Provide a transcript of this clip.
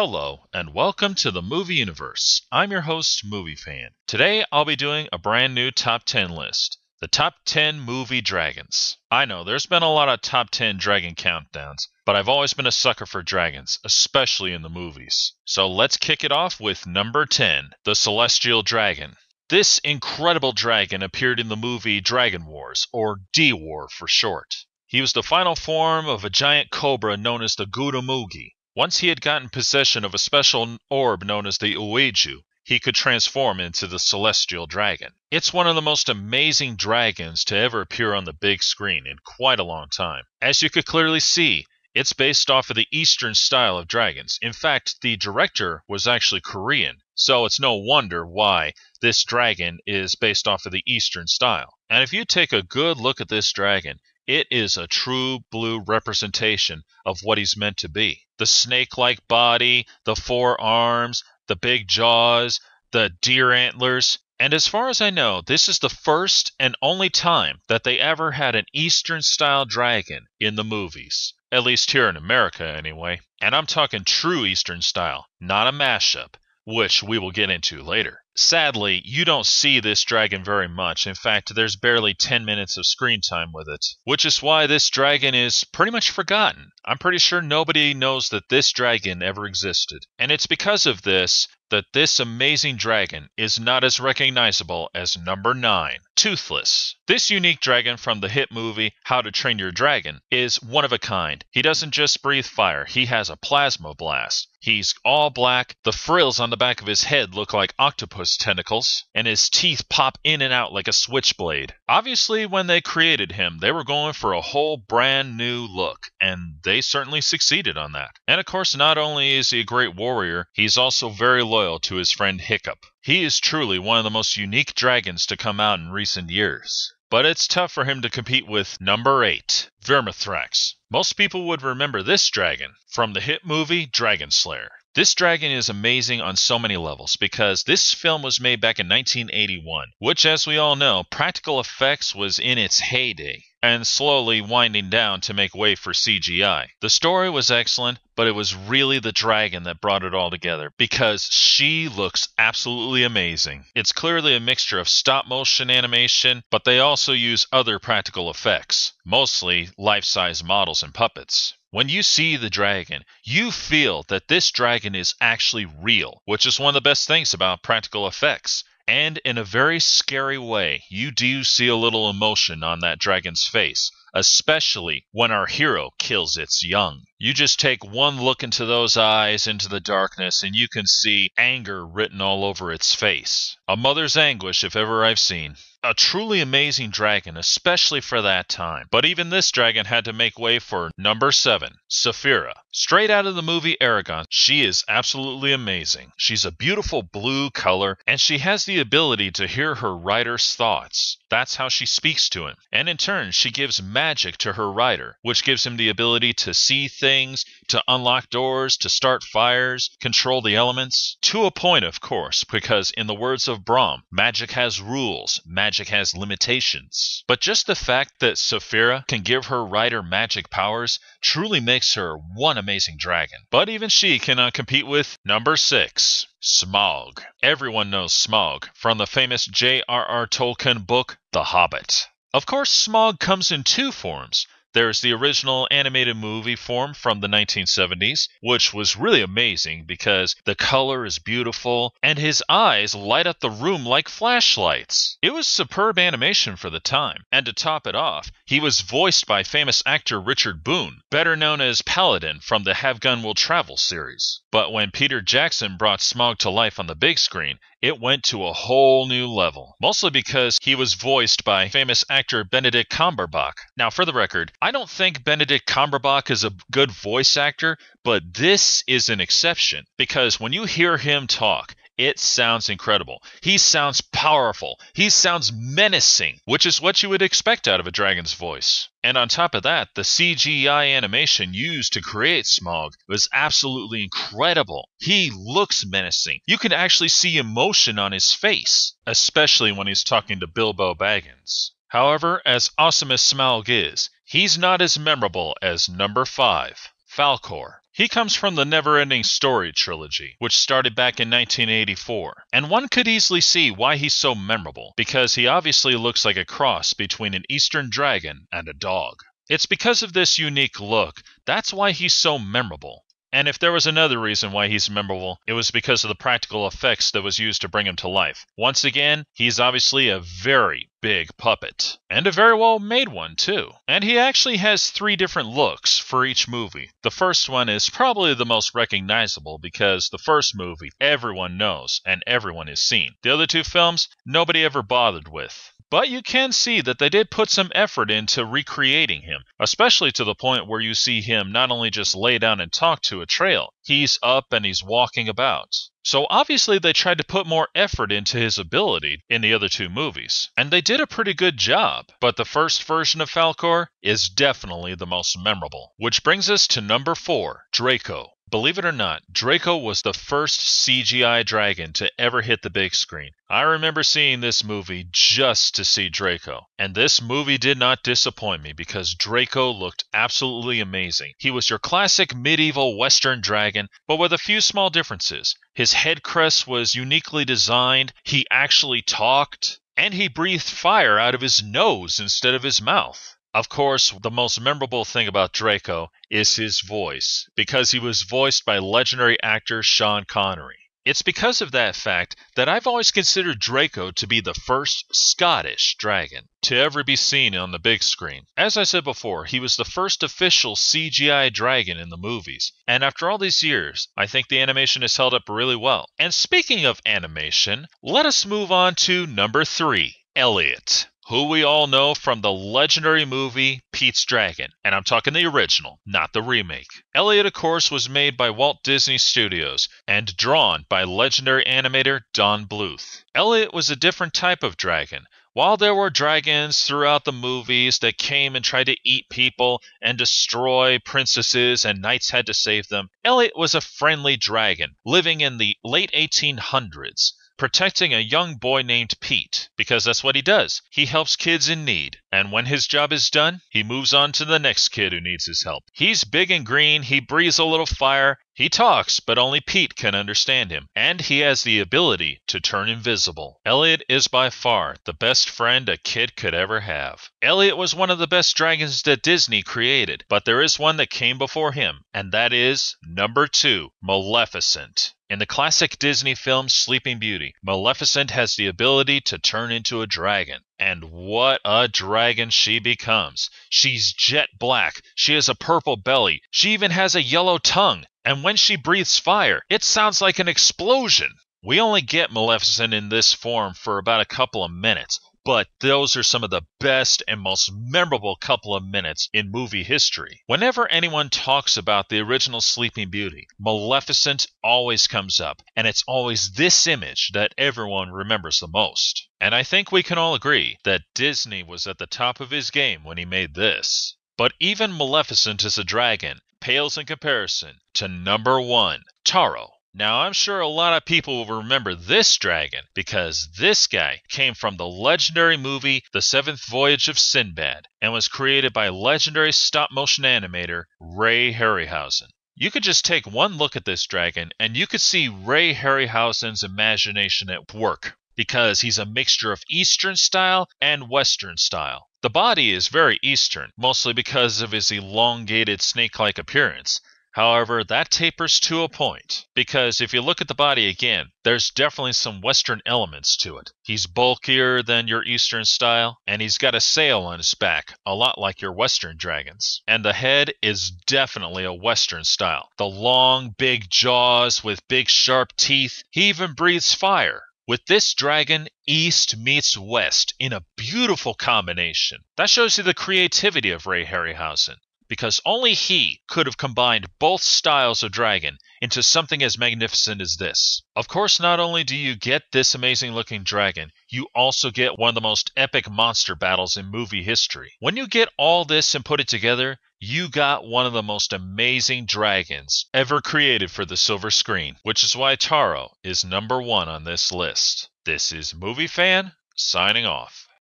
Hello, and welcome to the Movie Universe. I'm your host, Movie Fan. Today, I'll be doing a brand new top 10 list the top 10 movie dragons. I know there's been a lot of top 10 dragon countdowns, but I've always been a sucker for dragons, especially in the movies. So let's kick it off with number 10 the Celestial Dragon. This incredible dragon appeared in the movie Dragon Wars, or D War for short. He was the final form of a giant cobra known as the Gudamugi, once he had gotten possession of a special orb known as the Ueju, he could transform into the celestial dragon. It's one of the most amazing dragons to ever appear on the big screen in quite a long time. As you could clearly see, it's based off of the Eastern style of dragons. In fact, the director was actually Korean, so it's no wonder why this dragon is based off of the Eastern style. And if you take a good look at this dragon, it is a true blue representation of what he's meant to be. The snake like body, the forearms, the big jaws, the deer antlers. And as far as I know, this is the first and only time that they ever had an Eastern style dragon in the movies. At least here in America, anyway. And I'm talking true Eastern style, not a mashup, which we will get into later sadly, you don't see this dragon very much. In fact, there's barely 10 minutes of screen time with it, which is why this dragon is pretty much forgotten. I'm pretty sure nobody knows that this dragon ever existed. And it's because of this that this amazing dragon is not as recognizable as number 9, Toothless. This unique dragon from the hit movie How to Train Your Dragon is one of a kind. He doesn't just breathe fire, he has a plasma blast. He's all black, the frills on the back of his head look like octopus octopus tentacles, and his teeth pop in and out like a switchblade. Obviously, when they created him, they were going for a whole brand new look, and they certainly succeeded on that. And of course, not only is he a great warrior, he's also very loyal to his friend Hiccup. He is truly one of the most unique dragons to come out in recent years but it's tough for him to compete with number 8, Vermithrax. Most people would remember this dragon from the hit movie Dragon Slayer. This Dragon is amazing on so many levels because this film was made back in 1981, which, as we all know, practical effects was in its heyday and slowly winding down to make way for CGI. The story was excellent, but it was really the dragon that brought it all together because she looks absolutely amazing. It's clearly a mixture of stop motion animation, but they also use other practical effects, mostly life size models and puppets. When you see the dragon, you feel that this dragon is actually real, which is one of the best things about practical effects. And in a very scary way, you do see a little emotion on that dragon's face, especially when our hero kills its young. You just take one look into those eyes, into the darkness, and you can see anger written all over its face. A mother's anguish, if ever I've seen a truly amazing dragon, especially for that time. But even this dragon had to make way for number seven, Saphira, Straight out of the movie Aragon, she is absolutely amazing. She's a beautiful blue color, and she has the ability to hear her rider's thoughts. That's how she speaks to him. And in turn, she gives magic to her rider, which gives him the ability to see things, to unlock doors, to start fires, control the elements. To a point, of course, because in the words of Brahm, magic has rules, magic has limitations. But just the fact that Saphira can give her rider magic powers truly makes her one amazing dragon. But even she cannot compete with number 6, Smaug. Everyone knows Smaug from the famous J.R.R. Tolkien book The Hobbit. Of course, Smaug comes in two forms there's the original animated movie form from the 1970s, which was really amazing because the color is beautiful and his eyes light up the room like flashlights. It was superb animation for the time, and to top it off, he was voiced by famous actor Richard Boone, better known as Paladin from the Have Gun Will Travel series. But when Peter Jackson brought Smog to life on the big screen, it went to a whole new level, mostly because he was voiced by famous actor Benedict Cumberbatch. Now, for the record, I don't think Benedict Cumberbatch is a good voice actor, but this is an exception because when you hear him talk, it sounds incredible. He sounds powerful. He sounds menacing, which is what you would expect out of a dragon's voice. And on top of that, the CGI animation used to create Smog was absolutely incredible. He looks menacing. You can actually see emotion on his face, especially when he's talking to Bilbo Baggins. However, as awesome as Smaug is, he's not as memorable as number 5, Falcor. He comes from the Neverending Story trilogy, which started back in 1984, and one could easily see why he's so memorable, because he obviously looks like a cross between an eastern dragon and a dog. It's because of this unique look, that's why he's so memorable. And if there was another reason why he's memorable, it was because of the practical effects that was used to bring him to life. Once again, he's obviously a very big puppet, and a very well made one, too. And he actually has three different looks for each movie. The first one is probably the most recognizable because the first movie everyone knows and everyone has seen. The other two films, nobody ever bothered with. But you can see that they did put some effort into recreating him, especially to the point where you see him not only just lay down and talk to a trail, he's up and he's walking about. So obviously they tried to put more effort into his ability in the other two movies, and they did a pretty good job. But the first version of Falcor is definitely the most memorable, which brings us to number 4, Draco. Believe it or not, Draco was the first CGI dragon to ever hit the big screen. I remember seeing this movie just to see Draco, and this movie did not disappoint me because Draco looked absolutely amazing. He was your classic medieval western dragon, but with a few small differences. His head crest was uniquely designed, he actually talked, and he breathed fire out of his nose instead of his mouth. Of course, the most memorable thing about Draco is his voice, because he was voiced by legendary actor Sean Connery. It's because of that fact that I've always considered Draco to be the first Scottish dragon to ever be seen on the big screen. As I said before, he was the first official CGI dragon in the movies, and after all these years, I think the animation has held up really well. And speaking of animation, let us move on to number three Elliot who we all know from the legendary movie Pete's Dragon, and I'm talking the original, not the remake. Elliot, of course, was made by Walt Disney Studios and drawn by legendary animator Don Bluth. Elliot was a different type of dragon. While there were dragons throughout the movies that came and tried to eat people and destroy princesses and knights had to save them, Elliot was a friendly dragon living in the late 1800s protecting a young boy named Pete because that's what he does. He helps kids in need. And when his job is done, he moves on to the next kid who needs his help. He's big and green, he breathes a little fire, he talks, but only Pete can understand him, and he has the ability to turn invisible. Elliot is by far the best friend a kid could ever have. Elliot was one of the best dragons that Disney created, but there is one that came before him, and that is number two, Maleficent. In the classic Disney film Sleeping Beauty, Maleficent has the ability to turn into a dragon. And what a dragon she becomes! She's jet black, she has a purple belly, she even has a yellow tongue, and when she breathes fire, it sounds like an explosion! We only get Maleficent in this form for about a couple of minutes, but those are some of the best and most memorable couple of minutes in movie history. Whenever anyone talks about the original Sleeping Beauty, Maleficent always comes up, and it's always this image that everyone remembers the most. And I think we can all agree that Disney was at the top of his game when he made this. But even Maleficent as a dragon pales in comparison to number one, Taro now, I'm sure a lot of people will remember this dragon because this guy came from the legendary movie The Seventh Voyage of Sinbad and was created by legendary stop motion animator Ray Harryhausen. You could just take one look at this dragon and you could see Ray Harryhausen's imagination at work because he's a mixture of Eastern style and Western style. The body is very Eastern, mostly because of his elongated snake like appearance, However, that tapers to a point because if you look at the body again, there's definitely some Western elements to it. He's bulkier than your Eastern style, and he's got a sail on his back, a lot like your Western dragons. And the head is definitely a Western style. The long, big jaws with big, sharp teeth. He even breathes fire. With this dragon, East meets West in a beautiful combination. That shows you the creativity of Ray Harryhausen because only he could have combined both styles of dragon into something as magnificent as this. Of course, not only do you get this amazing looking dragon, you also get one of the most epic monster battles in movie history. When you get all this and put it together, you got one of the most amazing dragons ever created for the silver screen, which is why Taro is number one on this list. This is Movie Fan, signing off.